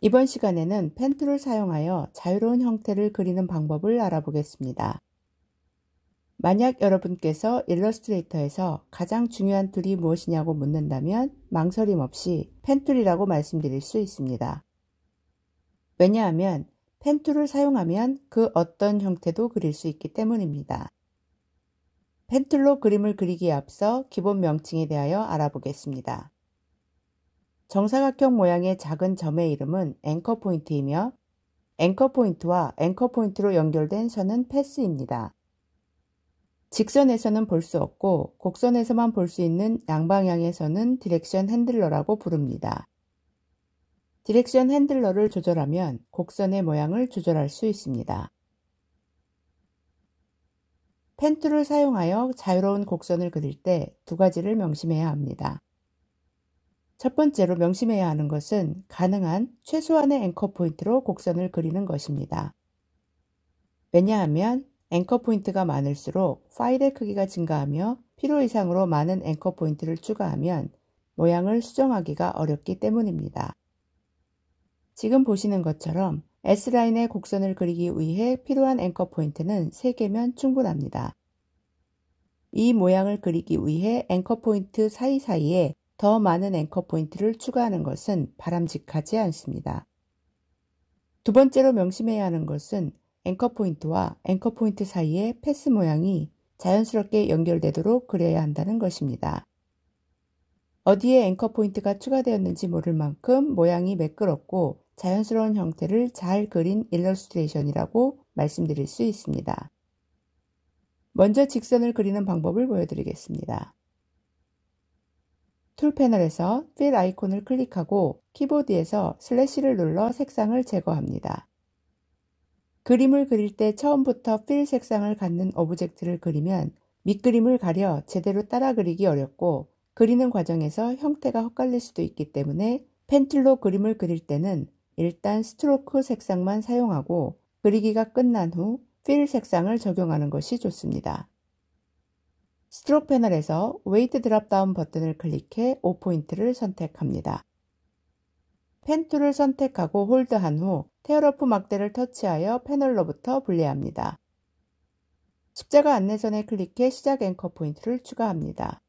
이번 시간에는 펜툴을 사용하여 자유로운 형태를 그리는 방법을 알아보겠습니다. 만약 여러분께서 일러스트레이터에서 가장 중요한 툴이 무엇이냐고 묻는다면 망설임 없이 펜툴이라고 말씀드릴 수 있습니다. 왜냐하면 펜툴을 사용하면 그 어떤 형태도 그릴 수 있기 때문입니다. 펜툴로 그림을 그리기에 앞서 기본 명칭에 대하여 알아보겠습니다. 정사각형 모양의 작은 점의 이름은 앵커 포인트이며 앵커 포인트와 앵커 포인트로 연결된 선은 패스입니다. 직선에서는 볼 수 없고 곡선에서만 볼 수 있는 양방향의 선은 디렉션 핸들러라고 부릅니다. 디렉션 핸들러를 조절하면 곡선의 모양을 조절할 수 있습니다. 펜툴을 사용하여 자유로운 곡선을 그릴 때 두 가지를 명심해야 합니다. 첫 번째로 명심해야 하는 것은 가능한 최소한의 앵커 포인트로 곡선을 그리는 것입니다. 왜냐하면 앵커 포인트가 많을수록 파일의 크기가 증가하며 필요 이상으로 많은 앵커 포인트를 추가하면 모양을 수정하기가 어렵기 때문입니다. 지금 보시는 것처럼 S라인의 곡선을 그리기 위해 필요한 앵커 포인트는 3개면 충분합니다. 이 모양을 그리기 위해 앵커 포인트 사이사이에 더 많은 앵커 포인트를 추가하는 것은 바람직하지 않습니다. 두 번째로 명심해야 하는 것은 앵커 포인트와 앵커 포인트 사이의 패스 모양이 자연스럽게 연결되도록 그려야 한다는 것입니다. 어디에 앵커 포인트가 추가되었는지 모를 만큼 모양이 매끄럽고 자연스러운 형태를 잘 그린 일러스트레이션이라고 말씀드릴 수 있습니다. 먼저 직선을 그리는 방법을 보여드리겠습니다. 툴 패널에서 필 아이콘을 클릭하고 키보드에서 슬래시를 눌러 색상을 제거합니다. 그림을 그릴 때 처음부터 필 색상을 갖는 오브젝트를 그리면 밑그림을 가려 제대로 따라 그리기 어렵고 그리는 과정에서 형태가 헛갈릴 수도 있기 때문에 펜틀로 그림을 그릴 때는 일단 스트로크 색상만 사용하고 그리기가 끝난 후 필 색상을 적용하는 것이 좋습니다. 스트로크 패널에서 웨이트 드랍다운 버튼을 클릭해 5포인트를 선택합니다. 펜툴을 선택하고 홀드한 후 테어러프 막대를 터치하여 패널로부터 분리합니다. 십자가 안내선에 클릭해 시작 앵커 포인트를 추가합니다.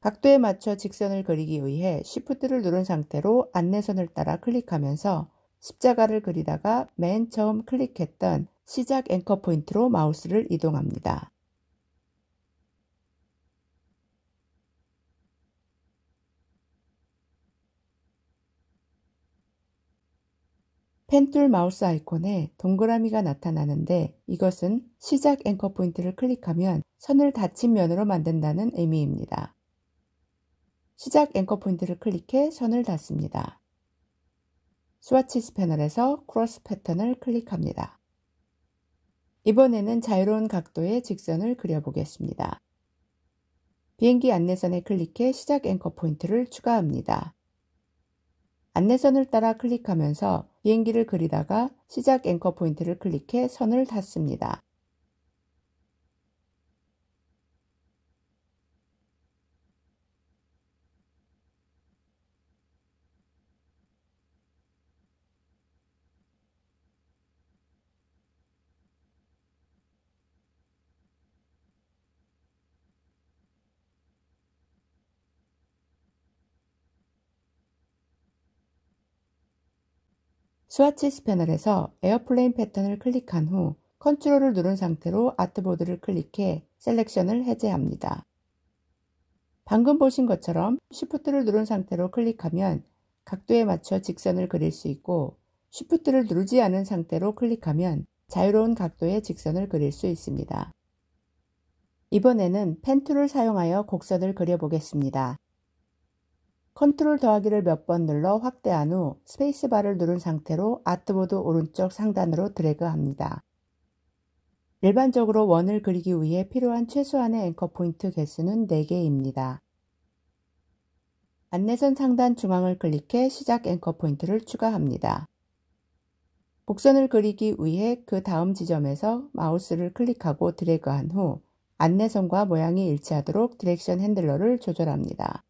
각도에 맞춰 직선을 그리기 위해 Shift를 누른 상태로 안내선을 따라 클릭하면서 십자가를 그리다가 맨 처음 클릭했던 시작 앵커 포인트로 마우스를 이동합니다. 펜툴 마우스 아이콘에 동그라미가 나타나는데 이것은 시작 앵커 포인트를 클릭하면 선을 닫힌 면으로 만든다는 의미입니다. 시작 앵커 포인트를 클릭해 선을 닫습니다. 스와치스 패널에서 크로스 패턴을 클릭합니다. 이번에는 자유로운 각도의 직선을 그려보겠습니다. 비행기 안내선에 클릭해 시작 앵커 포인트를 추가합니다. 안내선을 따라 클릭하면서 비행기를 그리다가 시작 앵커 포인트를 클릭해 선을 닫습니다. 스와치 스패널에서 에어플레인 패턴을 클릭한 후 컨트롤을 누른 상태로 아트보드를 클릭해 셀렉션을 해제합니다. 방금 보신 것처럼 Shift를 누른 상태로 클릭하면 각도에 맞춰 직선을 그릴 수 있고 Shift를 누르지 않은 상태로 클릭하면 자유로운 각도의 직선을 그릴 수 있습니다. 이번에는 펜툴을 사용하여 곡선을 그려보겠습니다. 컨트롤 더하기를 몇 번 눌러 확대한 후 스페이스바를 누른 상태로 아트모드 오른쪽 상단으로 드래그합니다. 일반적으로 원을 그리기 위해 필요한 최소한의 앵커 포인트 개수는 4개입니다. 안내선 상단 중앙을 클릭해 시작 앵커 포인트를 추가합니다. 곡선을 그리기 위해 그 다음 지점에서 마우스를 클릭하고 드래그한 후 안내선과 모양이 일치하도록 디렉션 핸들러를 조절합니다.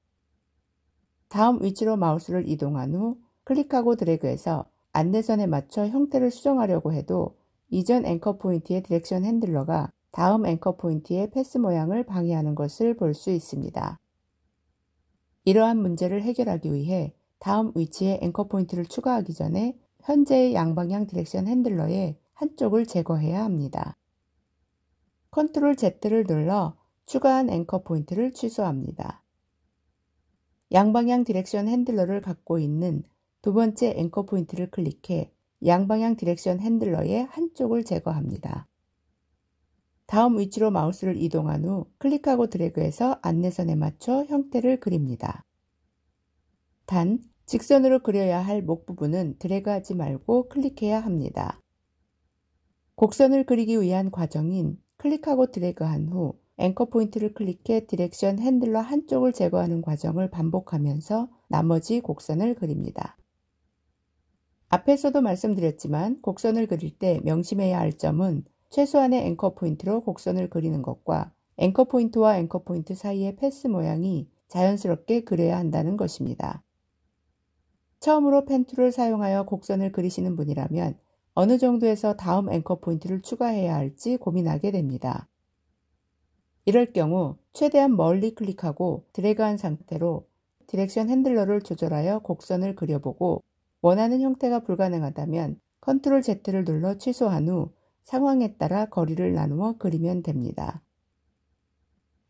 다음 위치로 마우스를 이동한 후 클릭하고 드래그해서 안내선에 맞춰 형태를 수정하려고 해도 이전 앵커 포인트의 디렉션 핸들러가 다음 앵커 포인트의 패스 모양을 방해하는 것을 볼 수 있습니다. 이러한 문제를 해결하기 위해 다음 위치에 앵커 포인트를 추가하기 전에 현재의 양방향 디렉션 핸들러의 한쪽을 제거해야 합니다. 컨트롤 Z를 눌러 추가한 앵커 포인트를 취소합니다. 양방향 디렉션 핸들러를 갖고 있는 두 번째 앵커 포인트를 클릭해 양방향 디렉션 핸들러의 한쪽을 제거합니다. 다음 위치로 마우스를 이동한 후 클릭하고 드래그해서 안내선에 맞춰 형태를 그립니다. 단, 직선으로 그려야 할 목 부분은 드래그하지 말고 클릭해야 합니다. 곡선을 그리기 위한 과정인 클릭하고 드래그한 후 앵커 포인트를 클릭해 디렉션 핸들러 한쪽을 제거하는 과정을 반복하면서 나머지 곡선을 그립니다. 앞에서도 말씀드렸지만 곡선을 그릴 때 명심해야 할 점은 최소한의 앵커 포인트로 곡선을 그리는 것과 앵커 포인트와 앵커 포인트 사이의 패스 모양이 자연스럽게 그려야 한다는 것입니다. 처음으로 펜툴을 사용하여 곡선을 그리시는 분이라면 어느 정도에서 다음 앵커 포인트를 추가해야 할지 고민하게 됩니다. 이럴 경우 최대한 멀리 클릭하고 드래그한 상태로 디렉션 핸들러를 조절하여 곡선을 그려보고 원하는 형태가 불가능하다면 컨트롤 Z를 눌러 취소한 후 상황에 따라 거리를 나누어 그리면 됩니다.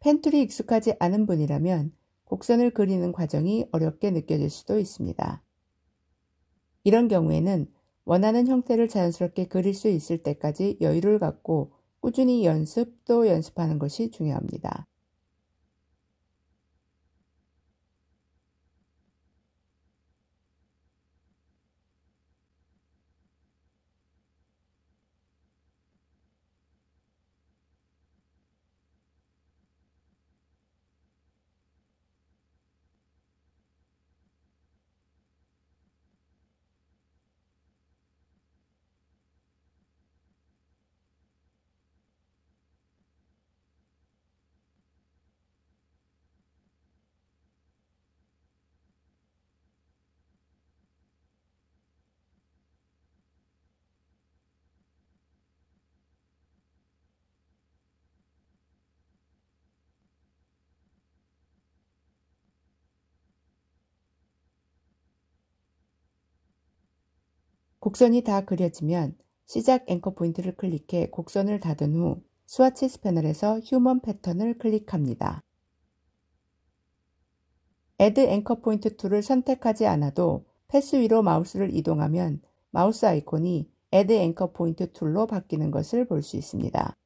펜툴이 익숙하지 않은 분이라면 곡선을 그리는 과정이 어렵게 느껴질 수도 있습니다. 이런 경우에는 원하는 형태를 자연스럽게 그릴 수 있을 때까지 여유를 갖고 꾸준히 연습 또 연습하는 것이 중요합니다. 곡선이 다 그려지면 시작 앵커 포인트를 클릭해 곡선을 닫은 후 스와치스 패널에서 휴먼 패턴을 클릭합니다. Add Anchor 앵커 포인트 툴을 선택하지 않아도 패스 위로 마우스를 이동하면 마우스 아이콘이 Add Anchor 앵커 포인트 툴로 바뀌는 것을 볼 수 있습니다.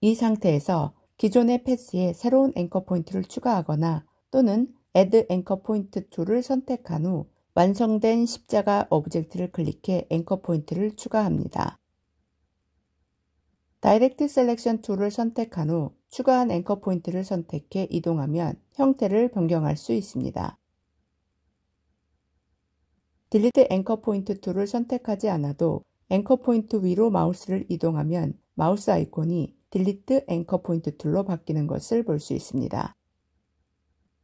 이 상태에서 기존의 패스에 새로운 앵커 포인트를 추가하거나 또는 Add Anchor 앵커 포인트 툴을 선택한 후 완성된 십자가 오브젝트를 클릭해 앵커 포인트를 추가합니다. 다이렉트 셀렉션 툴을 선택한 후 추가한 앵커 포인트를 선택해 이동하면 형태를 변경할 수 있습니다. 딜리트 앵커 포인트 툴을 선택하지 않아도 앵커 포인트 위로 마우스를 이동하면 마우스 아이콘이 딜리트 앵커 포인트 툴로 바뀌는 것을 볼 수 있습니다.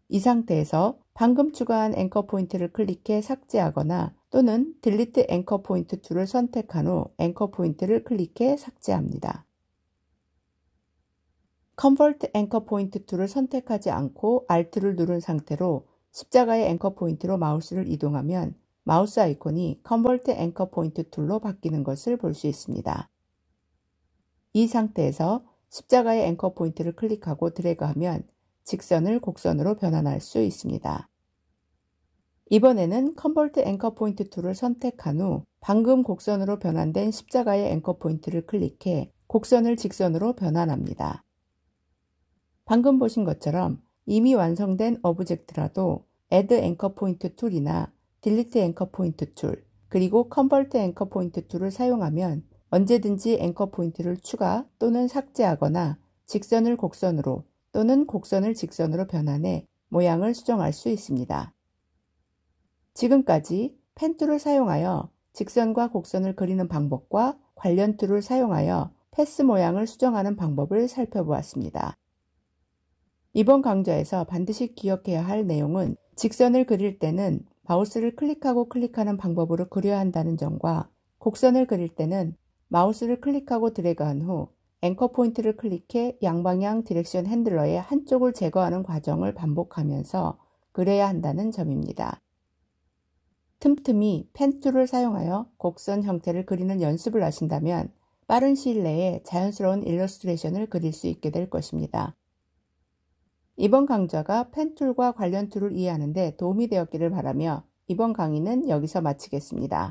이 상태에서 방금 추가한 앵커 포인트를 클릭해 삭제하거나 또는 딜리트 앵커 포인트 툴을 선택한 후 앵커 포인트를 클릭해 삭제합니다. 컨버트 앵커 포인트 툴을 선택하지 않고 Alt를 누른 상태로 십자가의 앵커 포인트로 마우스를 이동하면 마우스 아이콘이 컨버트 앵커 포인트 툴로 바뀌는 것을 볼 수 있습니다. 이 상태에서 십자가의 앵커 포인트를 클릭하고 드래그하면 직선을 곡선으로 변환할 수 있습니다. 이번에는 컨버트 앵커 포인트 툴을 선택한 후 방금 곡선으로 변환된 십자가의 앵커 포인트를 클릭해 곡선을 직선으로 변환합니다. 방금 보신 것처럼 이미 완성된 오브젝트라도 Add Anchor 앵커 포인트 툴이나 Delete Anchor 앵커 포인트 툴 그리고 컨버트 앵커 포인트 툴을 사용하면 언제든지 앵커 포인트를 추가 또는 삭제하거나 직선을 곡선으로 또는 곡선을 직선으로 변환해 모양을 수정할 수 있습니다. 지금까지 펜 툴을 사용하여 직선과 곡선을 그리는 방법과 관련 툴을 사용하여 패스 모양을 수정하는 방법을 살펴보았습니다. 이번 강좌에서 반드시 기억해야 할 내용은 직선을 그릴 때는 마우스를 클릭하고 클릭하는 방법으로 그려야 한다는 점과 곡선을 그릴 때는 마우스를 클릭하고 드래그한 후 앵커 포인트를 클릭해 양방향 디렉션 핸들러의 한쪽을 제거하는 과정을 반복하면서 그려야 한다는 점입니다. 틈틈이 펜툴을 사용하여 곡선 형태를 그리는 연습을 하신다면 빠른 시일 내에 자연스러운 일러스트레이션을 그릴 수 있게 될 것입니다. 이번 강좌가 펜툴과 관련 툴을 이해하는데 도움이 되었기를 바라며 이번 강의는 여기서 마치겠습니다.